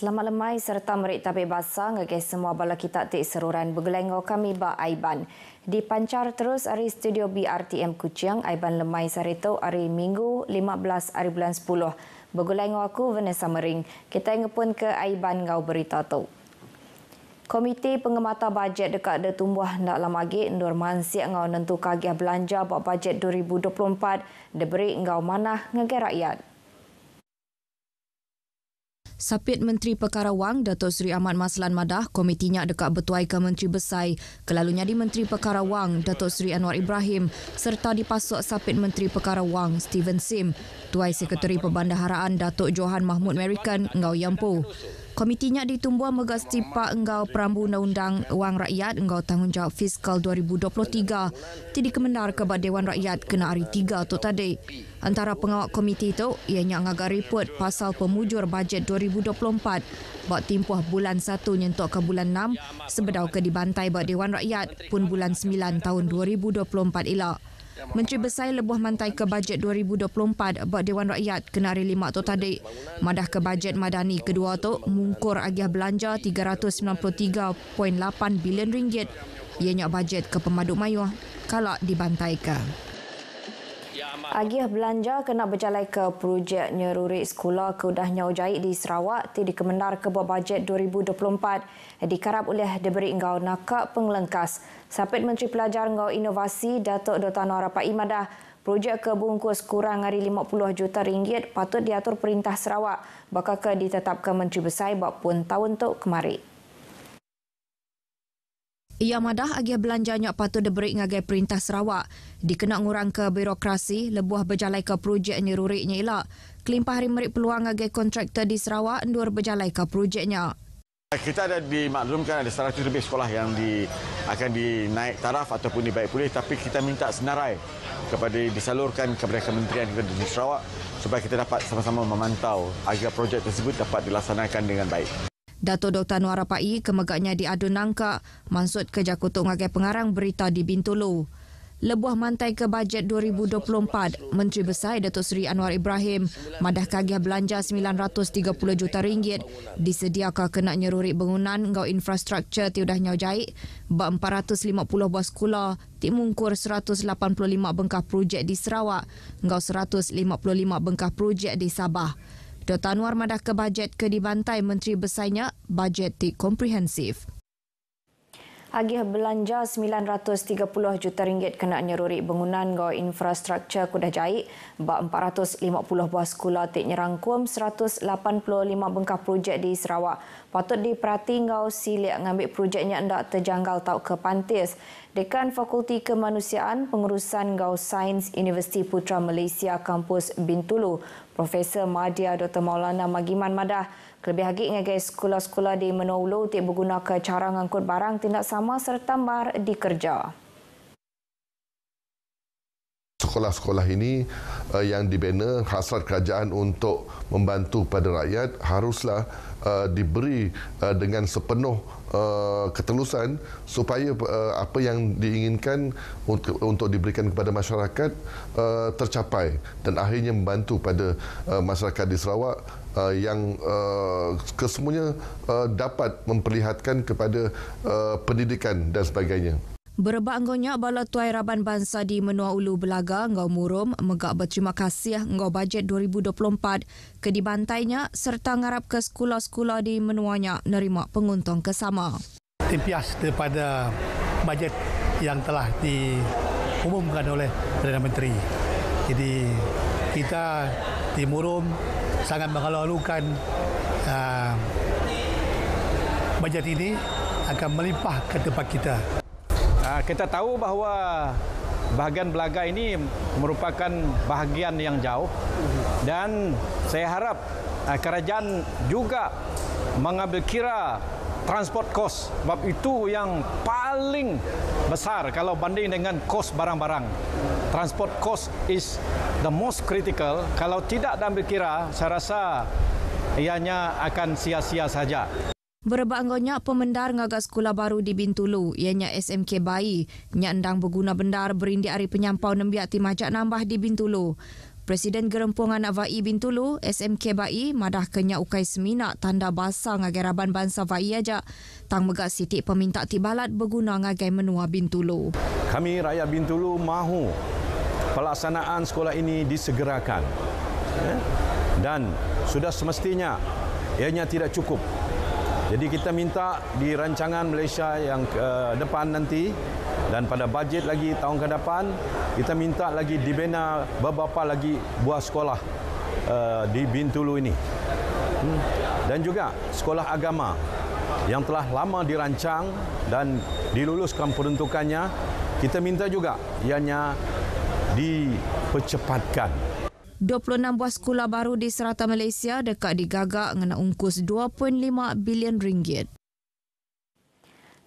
Selamat lemai serta merita bebasa ngege semua bala kita ti seruan begelengo kami ba Aiban. Dipancar terus dari studio BRTM Kuching Aiban lemai sarito hari Minggu 15 hari bulan 10. Begelengo aku Vanessa Mering. Kita ngepun ke Aiban ngau berita tu. Komite Pengemata Bajet dekat De Tumbuh Ndak Lamagi Nur Mansyik ngau nentu kagih belanja buat bajet 2024 diberi ngau manah ngege rakyat. Sapit Menteri Perkara Wang Dato' Sri Ahmad Maslan Madah komitinya dekat Betuai ke Menteri Besai, kelalunya di Menteri Perkara Wang Dato' Sri Anwar Ibrahim serta di dipasok Sapit Menteri Perkara Wang Steven Sim, Tuai Sekretari Perbandaharaan Datuk Johan Mahmud American Ngau Yampu. Komitinya ditumbuh megas tipa engkau perambu undang-undang wang rakyat engkau tanggungjawab fiskal 2023 tidak kemenar kebat Dewan Rakyat kena hari tiga atau tadi. Antara pengawal komiti itu ianya ngagak report pasal pemujur bajet 2024 buat timpuh bulan satu nyentuh ke bulan enam sebedau ke dibantai buat Dewan Rakyat pun bulan sembilan tahun 2024 ilah. Menteri Besar Lebuh Mantai ke Bajet 2024 buat Dewan Rakyat Kenari lima tu tadi. Madah ke Bajet Madani kedua tu mungkur agih belanja 393.8 bilion ringgit. Ianya bajet ke Pemaduk Mayuh kalau dibantai ke. Agih belanja kena berjalan ke projek nyerurik sekolah Kudah Nyau Jai di Sarawak ti dikemendar ke buat bajet 2024 dikarap oleh diberi engkau nakak penglengkas. Sapit Menteri Pelajar Ngau Inovasi Datuk Dr. Anwar Rapat Imadah Projek kebungkus kurang hari 50 juta ringgit patut diatur perintah Sarawak. Bakal ke ditetapkan Menteri Besar buat pun tahun tu kemarin. Ia madah agih belanja nyok patut diberi ngagai perintah Sarawak. Dikena ngurang ke birokrasi, lebuah berjalai ke projeknya ruriknya ilak. Kelimpah hari merik peluang ngagai kontraktor di Sarawak, ndur berjalai ke projeknya. Kita ada dimaklumkan ada 100 lebih sekolah yang di, akan dinaik taraf ataupun dibaik pulih tapi kita minta senarai kepada disalurkan kepada Kementerian Kedudukan Sarawak supaya kita dapat sama-sama memantau agar projek tersebut dapat dilaksanakan dengan baik. Dato Dr. Nuara Pai kemegaknya di Adun Nangka, mansut kerja kutuk ngagai pengarang berita di Bintulu. Lebuah mantai ke bajet 2024, Menteri Besar Datuk Seri Anwar Ibrahim madah kagih belanja 930 juta ringgit disediakan kena nyeruri bangunan ngau infrastruktur tiudah nyau jaik ba 450 buah sekolah timungkur 185 bengkah projek di Sarawak ngau 155 bengkah projek di Sabah. Dr. Anwar madah ke bajet ke dibantai Menteri Besarnya bajet ti komprehensif. Agih belanja RM930 juta ringgit kena nyeruri bangunan gawa infrastruktur kudah jahit bak 450 buah sekolah tik nyerangkum 185 bengkah projek di Sarawak. Patut diperhati gawa siliak ngambil projeknya ndak terjanggal tau ke pantis. Dekan Fakulti Kemanusiaan Pengurusan Gau Sains Universiti Putra Malaysia Kampus Bintulu, Profesor Madia Dr. Maulana Magiman Madah. Kelebih lagi dengan sekolah-sekolah di Menolo tidak menggunakan cara mengangkut barang tidak sama serta mar dikerja sekolah-sekolah ini uh, yang dibina hasrat kerajaan untuk membantu pada rakyat haruslah uh, diberi uh, dengan sepenuh uh, ketelusan supaya uh, apa yang diinginkan untuk, untuk diberikan kepada masyarakat uh, tercapai dan akhirnya membantu pada uh, masyarakat di Sarawak uh, yang uh, kesemuanya uh, dapat memperlihatkan kepada uh, pendidikan dan sebagainya Berebak ngonyak bala tuai raban bangsa di Menua Ulu Belaga, Ngau Murum, megak berterima kasih Ngau Bajet 2024 ke dibantainya serta ngarap ke sekolah-sekolah di Menuanya nerima penguntung kesama. Impias daripada bajet yang telah diumumkan oleh Perdana Menteri. Jadi kita di Murum sangat mengalu-alukan uh, bajet ini akan melimpah ke tempat kita. Ah, kita tahu bahawa bahagian Belaga ini merupakan bahagian yang jauh dan saya harap ah, kerajaan juga mengambil kira transport kos sebab itu yang paling besar kalau banding dengan kos barang-barang. Transport cost is the most critical. Kalau tidak diambil kira, saya rasa ianya akan sia-sia saja. Berapa anggonya pemendar ngagak sekolah baru di Bintulu, ianya SMK Bayi, nyandang berguna bendar berindi hari penyampau nembiak timajak nambah di Bintulu. Presiden Gerempungan Avai Bintulu, SMK Bayi, madah kenya ukai semina tanda basa ngagai raban bangsa Avai aja, tang megak sitik peminta tibalat berguna ngagai menua Bintulu. Kami rakyat Bintulu mahu pelaksanaan sekolah ini disegerakan. Eh? Dan sudah semestinya ianya tidak cukup jadi kita minta di rancangan Malaysia yang ke eh, depan nanti dan pada bajet lagi tahun ke depan kita minta lagi dibina beberapa lagi buah sekolah eh, di Bintulu ini. Hmm. Dan juga sekolah agama yang telah lama dirancang dan diluluskan peruntukannya kita minta juga ianya dipercepatkan. 26 buah sekolah baru di Serata Malaysia dekat digagak dengan ungkus 2.5 bilion ringgit.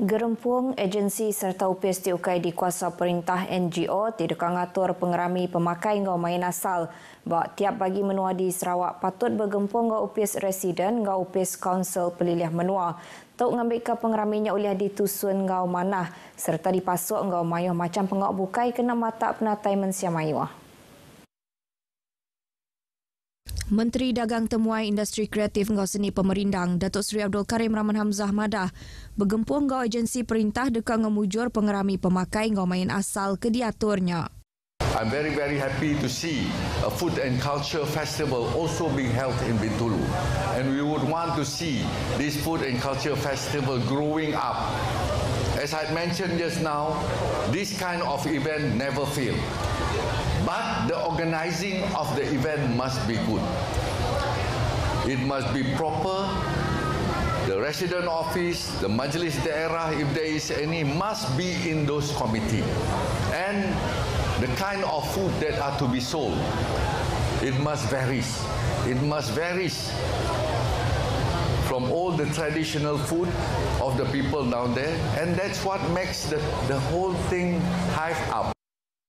Gerempuang agensi serta UPS diukai di kuasa perintah NGO tidak mengatur pengerami pemakai ngau main asal. Bahawa tiap bagi menua di Sarawak patut bergempung ngau UPS resident ngau UPS Council Pelilih Menua. Tau ngambil ke pengeraminya oleh ditusun ngau manah serta dipasok ngau mayuh macam pengok bukai kena mata penatai mensia mayuah. Menteri Dagang Temuai Industri Kreatif Ngau Seni Pemerindang, Datuk Seri Abdul Karim Rahman Hamzah Madah, bergempur Ngau Agensi Perintah dekat ngemujur pengerami pemakai Ngau Main Asal Kediaturnya. I'm very very happy to see a food and culture festival also being held in Bintulu. And we would want to see this food and culture festival growing up. As I mentioned just now, this kind of event never fail. But the organizing of the event must be good. It must be proper. The resident office, the majlis daerah, if there is any, must be in those committee. And the kind of food that are to be sold, it must varies. It must varies from all the traditional food of the people down there. And that's what makes the, the whole thing hive up.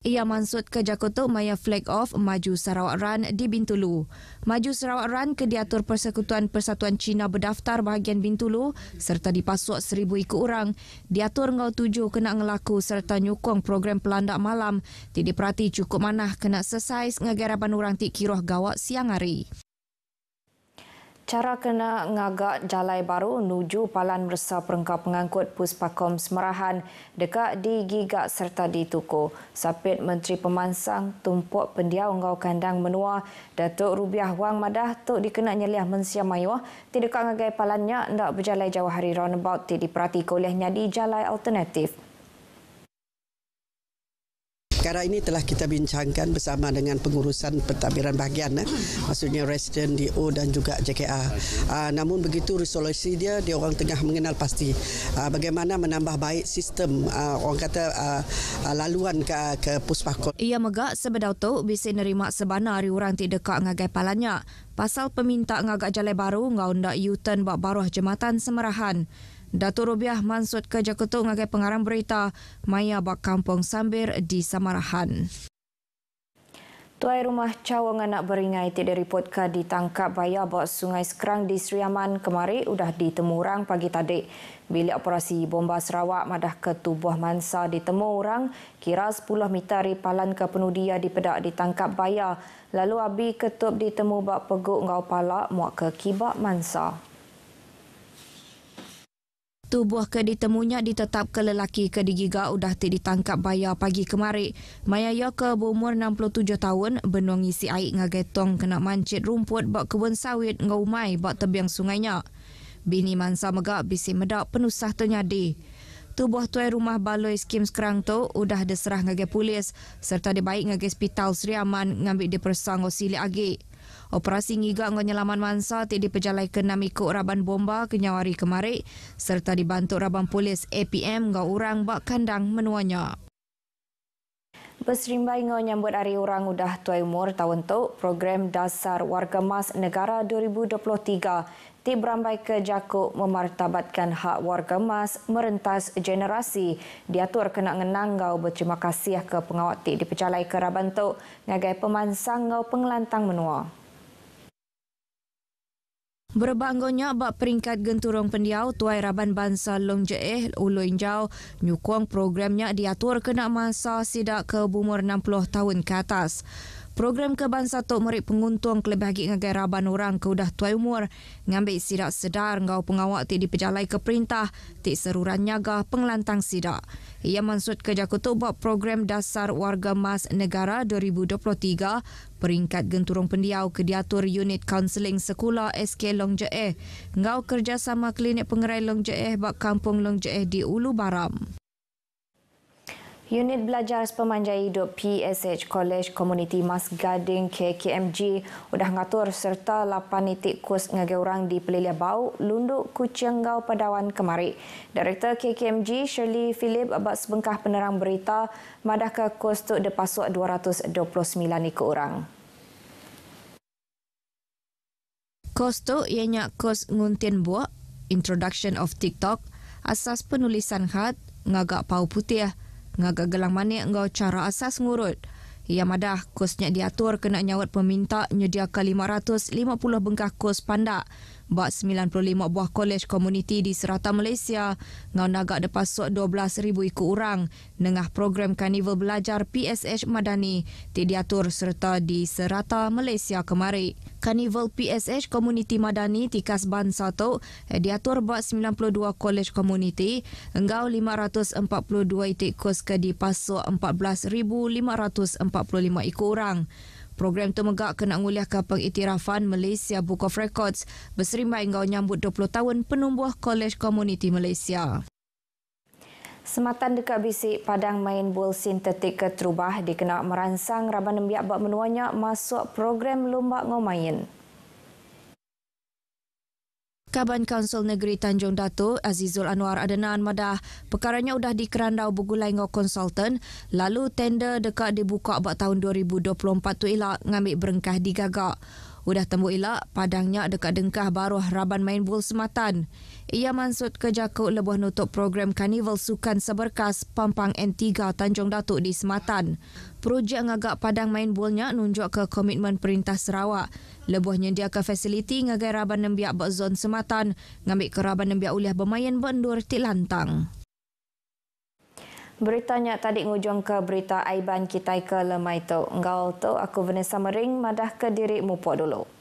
ia mansut ke Jakarta Maya Flag Off Maju Sarawak Run di Bintulu. Maju Sarawak Run kediatur Persekutuan Persatuan Cina berdaftar bahagian Bintulu serta dipasok seribu ikut orang. Diatur ngau tuju kena ngelaku serta nyukong program pelandak malam. Tidak perhati cukup manah kena sesais ngegaraban orang tik gawak siang hari. Cara kena ngagak jalai baru menuju Palan Mersa perengkap Pengangkut Puspakom Semerahan dekat di Gigak serta di Tuko. Sapit Menteri Pemansang Tumpuk Pendiau Ngau Kandang Menua Datuk Rubiah Wang Madah Tuk dikena nyeliah Mensia Mayuah tidak ngagai palannya ndak berjalai jauh hari roundabout tidak diperhati kolehnya di jalai alternatif perkara ini telah kita bincangkan bersama dengan pengurusan pentadbiran bahagian eh. maksudnya resident DO dan juga JKA uh, namun begitu resolusi dia dia orang tengah mengenal pasti uh, bagaimana menambah baik sistem uh, orang kata uh, uh, laluan ke, ke Puspakot Ia megak sebedau tu bisa nerima sebana hari orang tidak dekat ngagai palanya pasal peminta ngagak jalan baru ngau ndak U-turn buat baruah jematan semerahan Dato' Robiah Mansud Kerja Ketung sebagai pengarang berita Maya Bak Kampung Sambir di Samarahan. Tuai rumah cawang anak beringai tidak diriputkan ditangkap bayar bawa sungai Sekerang di Sri kemari sudah ditemu orang pagi tadi. Bila operasi bomba Sarawak madah ke tubuh mansa ditemu orang kira 10 meter dari palan ke penudia di pedak ditangkap bayar. Lalu abi ketup ditemu bak peguk ngau palak muak ke kibak mansa. Tubuh ke ditemunya ditetap ke lelaki ke digiga sudah tidak ditangkap bayar pagi kemarin. Mayaya ke berumur 67 tahun, benuang isi air dengan tong kena mancit rumput buat kebun sawit dengan umai buat tebiang sungainya. Bini mansa megak bisi medak penusah ternyadi. Tubuh tuai rumah baloi skim sekarang tu sudah diserah dengan polis serta dibaik dengan hospital Sri Aman mengambil dipersang osili agik. Operasi ngigak ngan nyelaman mansa tidak dipejalai ke enam ikut raban bomba ke nyawari kemarik serta dibantu raban polis APM ngau orang bak kandang menuanya. Berserimbai ngau nyambut hari orang udah tua umur tahun tu program dasar warga mas negara 2023 Ti Brambai ke Jakob memartabatkan hak warga emas merentas generasi. Diatur kena ngenanggau berterima kasih ke pengawak ti dipercalai ke Rabantuk ngagai pemansang ngau pengelantang menua. Berbanggonya bak peringkat genturong pendiau Tuai Raban Bansa Long Jeeh Ulu Injau nyukong programnya diatur kena masa sidak ke umur 60 tahun ke atas. Program kebangsa Tok Merik penguntung kelebih lagi dengan Raban orang ke udah tuai umur. Ngambil sidak sedar ngau pengawak ti dipejalai ke perintah, ti seruran nyaga penglantang sidak. Ia maksud kerja Jakarta buat program dasar warga mas negara 2023 peringkat genturung pendiau ke diatur unit kaunseling sekolah SK Long Jeeh. Ngau kerjasama klinik pengerai Long Jeeh buat kampung Long Jeeh di Ulu Baram. Unit Belajar Pemanjai Hidup PSH College Community Mas Gading KKMG sudah mengatur serta 8 titik kos ngagai orang di Pelilia Bau, Lunduk, Kucenggau, Padawan kemari. Direktur KKMG Shirley Philip abad sebengkah penerang berita madah ke kos tu depasuk 229 ke orang. Kos tu ianya kos nguntin buak, introduction of TikTok, asas penulisan khat, ngagak pau putih, ah ngagagalang mani engau cara asas ngurut. Ia madah, kosnya diatur kena nyawat peminta nyediakan 550 bengkah kos pandak. buat 95 buah kolej komuniti di serata Malaysia, ngau nagak 12 ribu ikut orang, nengah program karnival belajar PSH Madani, ti diatur serta di serata Malaysia kemari. Karnival PSH Komuniti Madani di Kasban satu eh, diatur buat 92 kolej komuniti ngau 542 itik kos ke di pasuk 14,504 45 ekor orang. Program Temegak kena menguliahkan pengiktirafan Malaysia Book of Records berserimbai engkau nyambut 20 tahun penumbuh Kolej Komuniti Malaysia. Sematan dekat bisik padang main bol sintetik ke terubah dikenal merangsang Raban Nembiak buat menuanya masuk program Lombak Ngomain. Kaban Kaunsel Negeri Tanjung Datu Azizul Anwar Adenan madah perkaranya sudah dikerandau begulai ngau konsultan lalu tender dekat dibuka bak tahun 2024 tu elak ngambil berengkah digagak. Udah tembuk elak, padangnya dekat dengkah baruh Raban Main Bul Sematan. Ia mansut ke Jakut lebuh nutup program Karnival Sukan Seberkas Pampang N3 Tanjung Datuk di Sematan. Projek ngagak padang main bulnya nunjuk ke komitmen perintah Sarawak. Lebuh nyedia ke fasiliti ngagai Raban Nembiak Bezon Sematan, ngambil ke Raban Nembiak uliah bermain bendur di lantang. Beritanya tadi ngujung ke berita Aiban Kitai ke Lemai Tok. Ngau tu aku Vanessa Mering, madah ke diri mupok dulu.